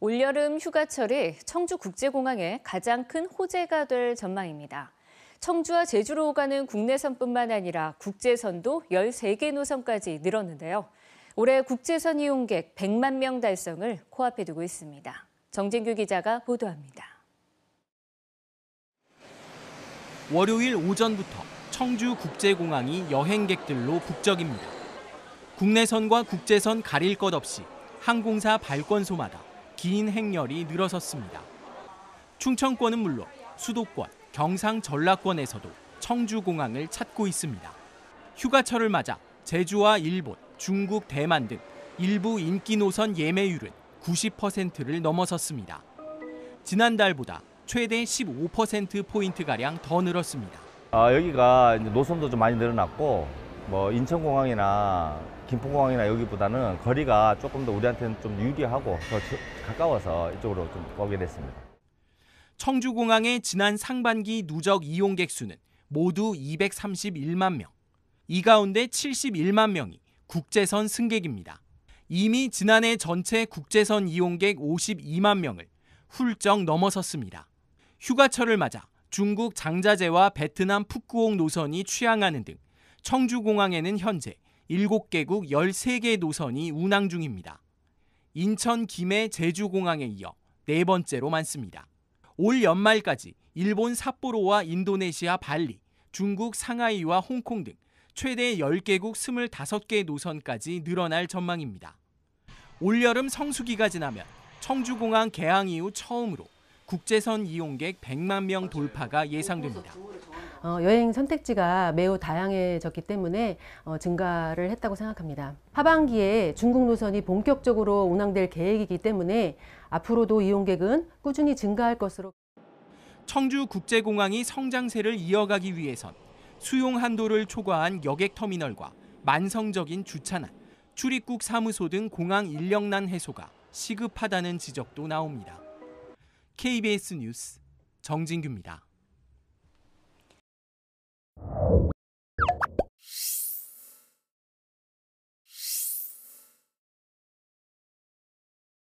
올여름 휴가철이 청주국제공항에 가장 큰 호재가 될 전망입니다. 청주와 제주로 오가는 국내선뿐만 아니라 국제선도 13개 노선까지 늘었는데요. 올해 국제선 이용객 100만 명 달성을 코앞에 두고 있습니다. 정진규 기자가 보도합니다. 월요일 오전부터 청주 국제공항이 여행객들로 북적입니다. 국내선과 국제선 가릴 것 없이 항공사 발권소마다 긴 행렬이 늘어섰습니다. 충청권은 물론 수도권, 경상 전라권에서도 청주공항을 찾고 있습니다. 휴가철을 맞아 제주와 일본, 중국, 대만 등 일부 인기 노선 예매율은 90%를 넘어섰습니다. 지난달보다 최대 15%포인트가량 더 늘었습니다. 아, 여기가 노선도 좀 많이 늘어났고 뭐 인천공항이나 김포공항이나 여기보다는 거리가 조금 더 우리한테는 좀 유리하고 더 가까워서 이쪽으로 좀 오게 됐습니다. 청주공항의 지난 상반기 누적 이용객 수는 모두 231만 명. 이 가운데 71만 명이 국제선 승객입니다. 이미 지난해 전체 국제선 이용객 52만 명을 훌쩍 넘어섰습니다. 휴가철을 맞아 중국 장자재와 베트남 푸꾸옥 노선이 취항하는 등 청주공항에는 현재 7개국 13개 노선이 운항 중입니다. 인천, 김해, 제주공항에 이어 네 번째로 많습니다. 올 연말까지 일본 삿포로와 인도네시아 발리, 중국 상하이와 홍콩 등 최대 10개국 25개 노선까지 늘어날 전망입니다. 올여름 성수기가 지나면 청주공항 개항 이후 처음으로 국제선 이용객 100만 명 돌파가 예상됩니다. 어, 여행 선택지가 매우 다양해졌기 때문에 어, 증가를 했다고 생각합니다. 하반기에 중국 노선이 본격적으로 운항될 계획이기 때문에 앞으로도 이용객은 꾸준히 증가할 것으로 청주 국제공항이 성장세를 이어가기 위해선 수용 한도를 초과한 여객 터미널과 만성적인 주차난, 출입국 사무소 등 공항 인력난 해소가 시급하다는 지적도 나옵니다. KBS 뉴스 정진규입니다.